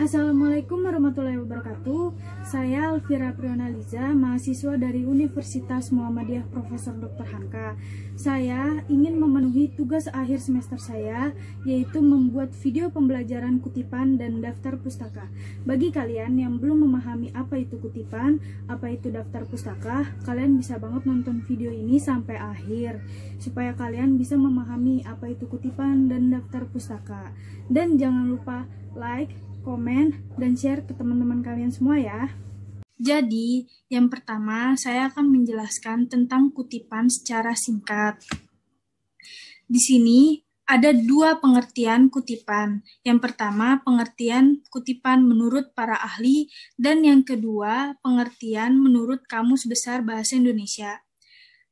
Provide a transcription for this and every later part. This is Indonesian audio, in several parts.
Assalamualaikum warahmatullahi wabarakatuh. Saya Alvira Prionaliza, mahasiswa dari Universitas Muhammadiyah Profesor Dr. Hanka. Saya ingin memenuhi tugas akhir semester saya, yaitu membuat video pembelajaran kutipan dan daftar pustaka. Bagi kalian yang belum memahami apa itu kutipan, apa itu daftar pustaka, kalian bisa banget nonton video ini sampai akhir supaya kalian bisa memahami apa itu kutipan dan daftar pustaka. Dan jangan lupa like komen, dan share ke teman-teman kalian semua ya. Jadi, yang pertama saya akan menjelaskan tentang kutipan secara singkat. Di sini ada dua pengertian kutipan. Yang pertama, pengertian kutipan menurut para ahli, dan yang kedua, pengertian menurut Kamus Besar Bahasa Indonesia.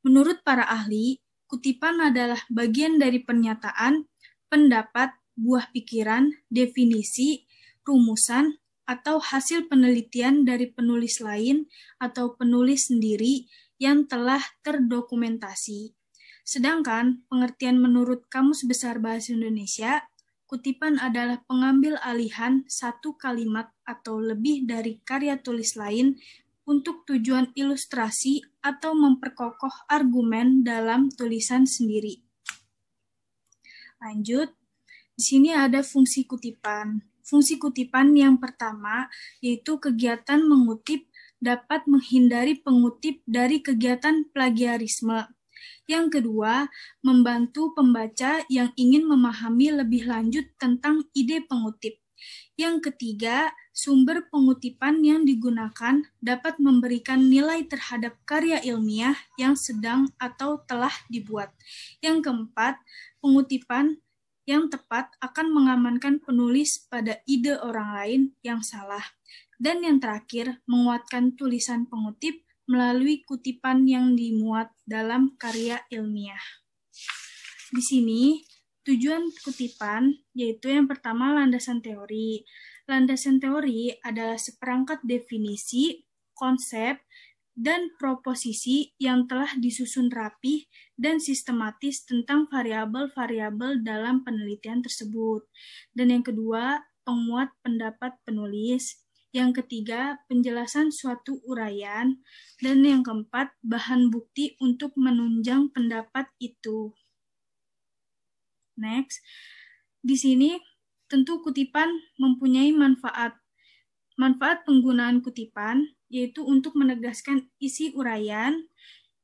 Menurut para ahli, kutipan adalah bagian dari pernyataan, pendapat, buah pikiran, definisi, rumusan, atau hasil penelitian dari penulis lain atau penulis sendiri yang telah terdokumentasi. Sedangkan pengertian menurut Kamus Besar Bahasa Indonesia, kutipan adalah pengambil alihan satu kalimat atau lebih dari karya tulis lain untuk tujuan ilustrasi atau memperkokoh argumen dalam tulisan sendiri. Lanjut, di sini ada fungsi kutipan. Fungsi kutipan yang pertama yaitu kegiatan mengutip dapat menghindari pengutip dari kegiatan plagiarisme. Yang kedua, membantu pembaca yang ingin memahami lebih lanjut tentang ide pengutip. Yang ketiga, sumber pengutipan yang digunakan dapat memberikan nilai terhadap karya ilmiah yang sedang atau telah dibuat. Yang keempat, pengutipan yang tepat akan mengamankan penulis pada ide orang lain yang salah. Dan yang terakhir, menguatkan tulisan pengutip melalui kutipan yang dimuat dalam karya ilmiah. Di sini, tujuan kutipan yaitu yang pertama landasan teori. Landasan teori adalah seperangkat definisi, konsep, dan proposisi yang telah disusun rapih dan sistematis tentang variabel-variabel dalam penelitian tersebut. Dan yang kedua, penguat pendapat penulis. Yang ketiga, penjelasan suatu uraian. Dan yang keempat, bahan bukti untuk menunjang pendapat itu. Next, di sini tentu kutipan mempunyai manfaat Manfaat penggunaan kutipan yaitu untuk menegaskan isi uraian,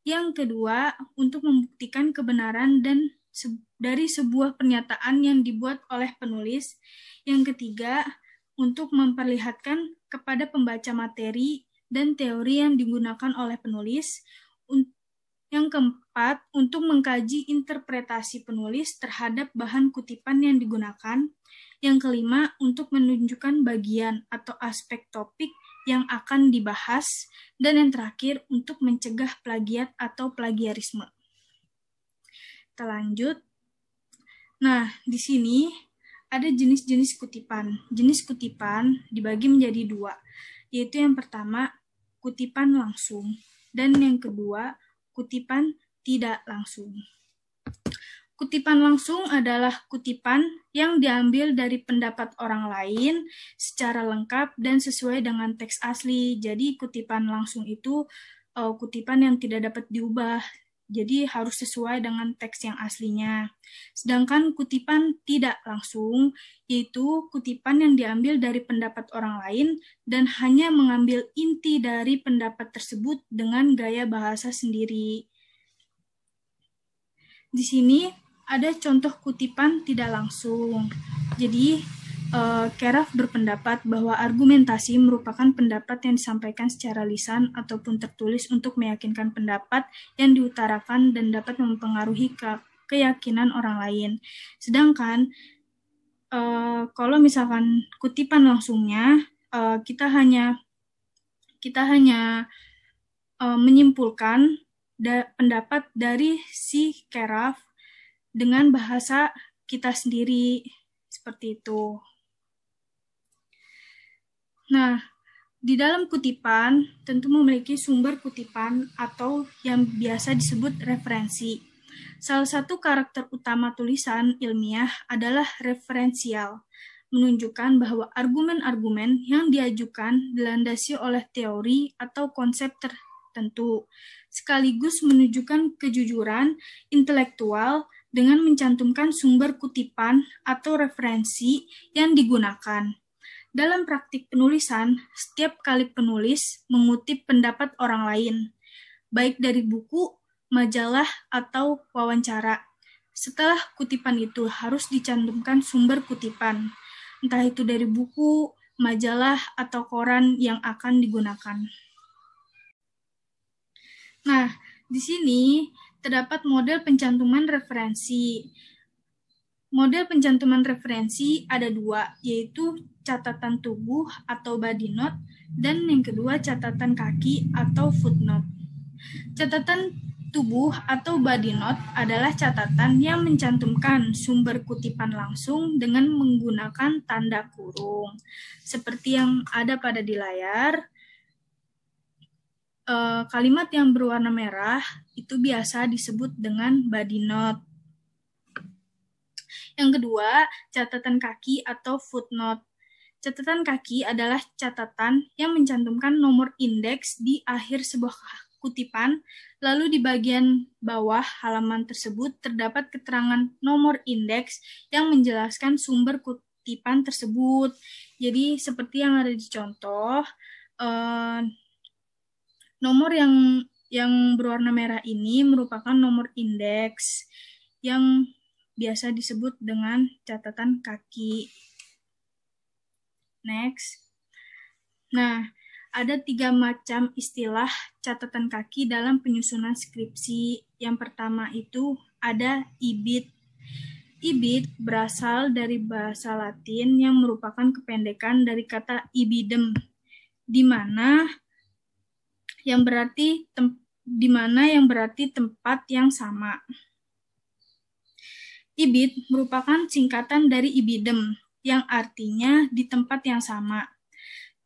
yang kedua untuk membuktikan kebenaran dan se dari sebuah pernyataan yang dibuat oleh penulis, yang ketiga untuk memperlihatkan kepada pembaca materi dan teori yang digunakan oleh penulis, yang keempat, untuk mengkaji interpretasi penulis terhadap bahan kutipan yang digunakan. Yang kelima, untuk menunjukkan bagian atau aspek topik yang akan dibahas. Dan yang terakhir, untuk mencegah plagiat atau plagiarisme. Kita lanjut. Nah, di sini ada jenis-jenis kutipan. Jenis kutipan dibagi menjadi dua, yaitu yang pertama kutipan langsung dan yang kedua kutipan tidak langsung. Kutipan langsung adalah kutipan yang diambil dari pendapat orang lain secara lengkap dan sesuai dengan teks asli. Jadi kutipan langsung itu uh, kutipan yang tidak dapat diubah jadi harus sesuai dengan teks yang aslinya. Sedangkan kutipan tidak langsung, yaitu kutipan yang diambil dari pendapat orang lain dan hanya mengambil inti dari pendapat tersebut dengan gaya bahasa sendiri. Di sini ada contoh kutipan tidak langsung. Jadi, Uh, Keraf berpendapat bahwa argumentasi merupakan pendapat yang disampaikan secara lisan ataupun tertulis untuk meyakinkan pendapat yang diutarakan dan dapat mempengaruhi ke keyakinan orang lain. Sedangkan uh, kalau misalkan kutipan langsungnya uh, kita hanya kita hanya uh, menyimpulkan da pendapat dari si Keraf dengan bahasa kita sendiri seperti itu. Nah, di dalam kutipan tentu memiliki sumber kutipan atau yang biasa disebut referensi. Salah satu karakter utama tulisan ilmiah adalah referensial, menunjukkan bahwa argumen-argumen yang diajukan dilandasi oleh teori atau konsep tertentu, sekaligus menunjukkan kejujuran intelektual dengan mencantumkan sumber kutipan atau referensi yang digunakan. Dalam praktik penulisan, setiap kali penulis mengutip pendapat orang lain, baik dari buku, majalah, atau wawancara. Setelah kutipan itu harus dicantumkan sumber kutipan, entah itu dari buku, majalah, atau koran yang akan digunakan. Nah, di sini terdapat model pencantuman referensi. Model pencantuman referensi ada dua, yaitu catatan tubuh atau body note, dan yang kedua catatan kaki atau footnote. Catatan tubuh atau body note adalah catatan yang mencantumkan sumber kutipan langsung dengan menggunakan tanda kurung, seperti yang ada pada di layar. Eh, kalimat yang berwarna merah itu biasa disebut dengan body note yang kedua, catatan kaki atau footnote. Catatan kaki adalah catatan yang mencantumkan nomor indeks di akhir sebuah kutipan, lalu di bagian bawah halaman tersebut terdapat keterangan nomor indeks yang menjelaskan sumber kutipan tersebut. Jadi seperti yang ada di contoh, eh, nomor yang yang berwarna merah ini merupakan nomor indeks yang biasa disebut dengan catatan kaki. Next. Nah, ada tiga macam istilah catatan kaki dalam penyusunan skripsi. Yang pertama itu ada IBIT. IBIT berasal dari bahasa Latin yang merupakan kependekan dari kata ibidem, di mana yang berarti tem, di mana yang berarti tempat yang sama. IBID merupakan singkatan dari IBIDEM, yang artinya di tempat yang sama.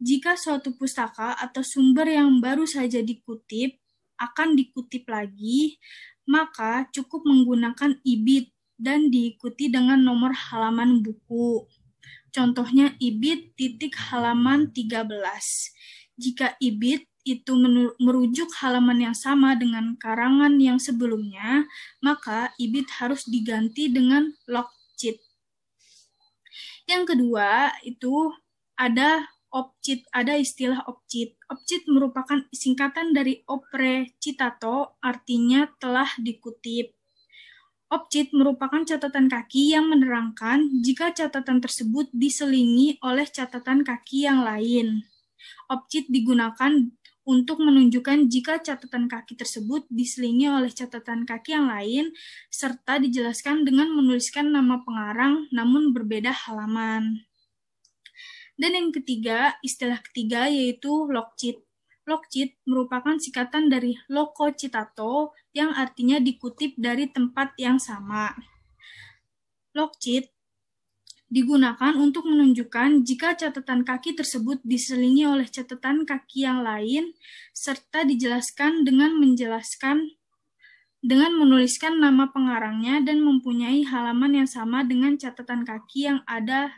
Jika suatu pustaka atau sumber yang baru saja dikutip akan dikutip lagi, maka cukup menggunakan IBID dan diikuti dengan nomor halaman buku. Contohnya IBID titik halaman 13. Jika IBID itu merujuk halaman yang sama dengan karangan yang sebelumnya, maka ibit harus diganti dengan logcit. Yang kedua itu ada opcit, ada istilah opcit. Opcit merupakan singkatan dari opre citato, artinya telah dikutip. Opcit merupakan catatan kaki yang menerangkan jika catatan tersebut diselingi oleh catatan kaki yang lain. Objek digunakan untuk menunjukkan jika catatan kaki tersebut diselingi oleh catatan kaki yang lain, serta dijelaskan dengan menuliskan nama pengarang namun berbeda halaman. Dan yang ketiga, istilah ketiga yaitu logcit. Logcit merupakan sikatan dari loco citato yang artinya dikutip dari tempat yang sama. Logcit digunakan untuk menunjukkan jika catatan kaki tersebut diselingi oleh catatan kaki yang lain serta dijelaskan dengan menjelaskan dengan menuliskan nama pengarangnya dan mempunyai halaman yang sama dengan catatan kaki yang ada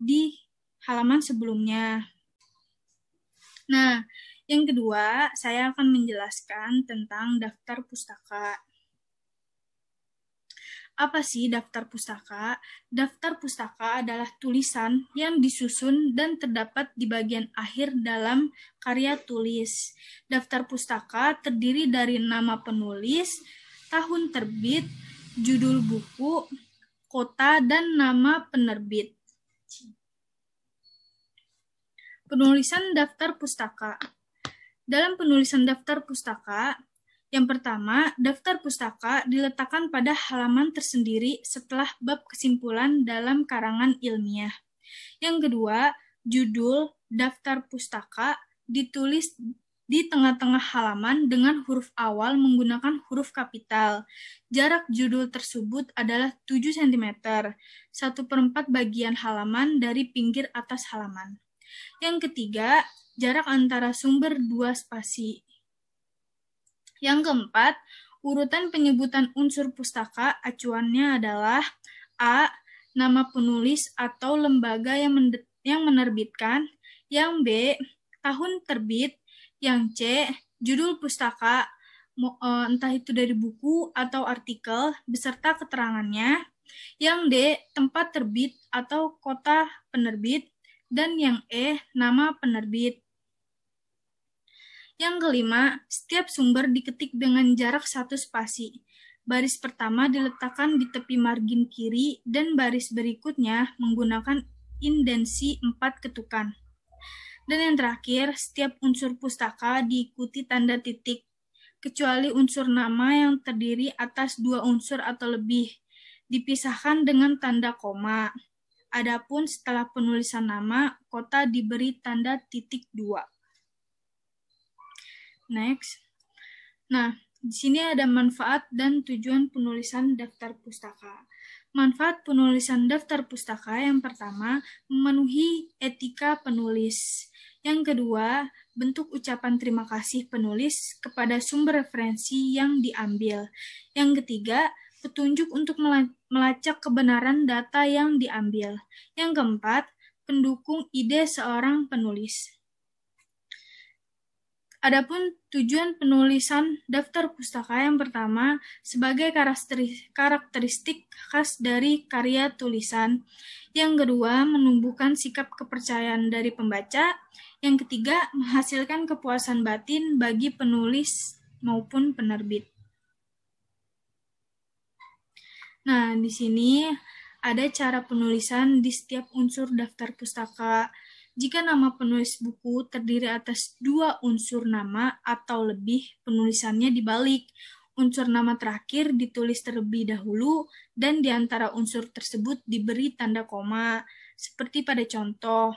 di halaman sebelumnya. Nah, yang kedua, saya akan menjelaskan tentang daftar pustaka. Apa sih daftar pustaka? Daftar pustaka adalah tulisan yang disusun dan terdapat di bagian akhir dalam karya tulis. Daftar pustaka terdiri dari nama penulis, tahun terbit, judul buku, kota, dan nama penerbit. Penulisan daftar pustaka. Dalam penulisan daftar pustaka, yang pertama, daftar pustaka diletakkan pada halaman tersendiri setelah bab kesimpulan dalam karangan ilmiah. Yang kedua, judul daftar pustaka ditulis di tengah-tengah halaman dengan huruf awal menggunakan huruf kapital. Jarak judul tersebut adalah 7 cm, 1 per 4 bagian halaman dari pinggir atas halaman. Yang ketiga, jarak antara sumber dua spasi. Yang keempat, urutan penyebutan unsur pustaka acuannya adalah A. Nama penulis atau lembaga yang, yang menerbitkan, yang B. Tahun terbit, yang C. Judul pustaka, e, entah itu dari buku atau artikel, beserta keterangannya, yang D. Tempat terbit atau kota penerbit, dan yang E. Nama penerbit. Yang kelima, setiap sumber diketik dengan jarak satu spasi. Baris pertama diletakkan di tepi margin kiri dan baris berikutnya menggunakan indensi empat ketukan. Dan yang terakhir, setiap unsur pustaka diikuti tanda titik, kecuali unsur nama yang terdiri atas dua unsur atau lebih, dipisahkan dengan tanda koma. Adapun setelah penulisan nama, kota diberi tanda titik dua. Next. Nah, di sini ada manfaat dan tujuan penulisan daftar pustaka. Manfaat penulisan daftar pustaka yang pertama, memenuhi etika penulis. Yang kedua, bentuk ucapan terima kasih penulis kepada sumber referensi yang diambil. Yang ketiga, petunjuk untuk melacak kebenaran data yang diambil. Yang keempat, pendukung ide seorang penulis. Adapun tujuan penulisan daftar pustaka yang pertama sebagai karakteristik khas dari karya tulisan, yang kedua menumbuhkan sikap kepercayaan dari pembaca, yang ketiga menghasilkan kepuasan batin bagi penulis maupun penerbit. Nah, di sini ada cara penulisan di setiap unsur daftar pustaka. Jika nama penulis buku terdiri atas dua unsur nama atau lebih, penulisannya dibalik. Unsur nama terakhir ditulis terlebih dahulu dan di antara unsur tersebut diberi tanda koma, seperti pada contoh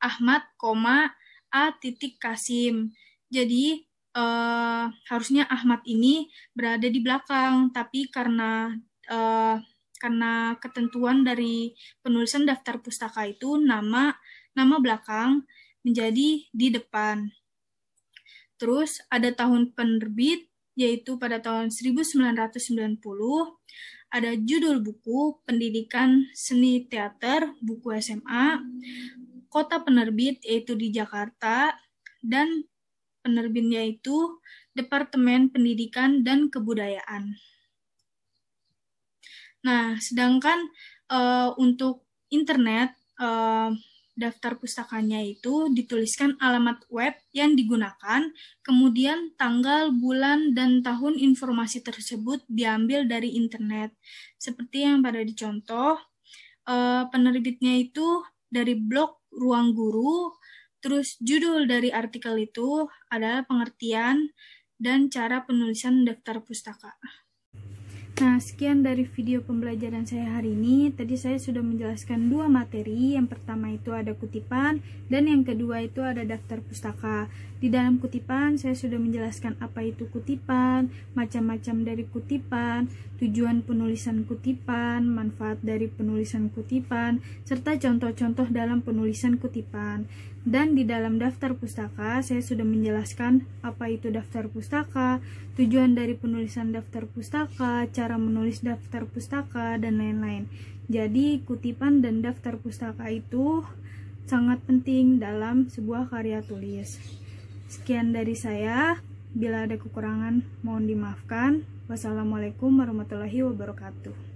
Ahmad, koma A titik Kasim. Jadi eh, harusnya Ahmad ini berada di belakang, tapi karena eh, karena ketentuan dari penulisan daftar pustaka itu nama nama belakang menjadi di depan. Terus ada tahun penerbit yaitu pada tahun 1990 ada judul buku Pendidikan Seni Teater buku SMA kota penerbit yaitu di Jakarta dan penerbitnya itu Departemen Pendidikan dan Kebudayaan. Nah, sedangkan uh, untuk internet uh, daftar pustakanya itu dituliskan alamat web yang digunakan, kemudian tanggal, bulan, dan tahun informasi tersebut diambil dari internet. Seperti yang pada dicontoh, eh, penerbitnya itu dari blog Ruang Guru, terus judul dari artikel itu adalah pengertian dan cara penulisan daftar pustaka. Nah, sekian dari video pembelajaran saya hari ini. Tadi saya sudah menjelaskan dua materi. Yang pertama itu ada kutipan dan yang kedua itu ada daftar pustaka. Di dalam kutipan, saya sudah menjelaskan apa itu kutipan, macam-macam dari kutipan, tujuan penulisan kutipan, manfaat dari penulisan kutipan, serta contoh-contoh dalam penulisan kutipan. Dan di dalam daftar pustaka, saya sudah menjelaskan apa itu daftar pustaka, tujuan dari penulisan daftar pustaka, cara menulis daftar pustaka, dan lain-lain. Jadi, kutipan dan daftar pustaka itu sangat penting dalam sebuah karya tulis. Sekian dari saya. Bila ada kekurangan, mohon dimaafkan. Wassalamualaikum warahmatullahi wabarakatuh.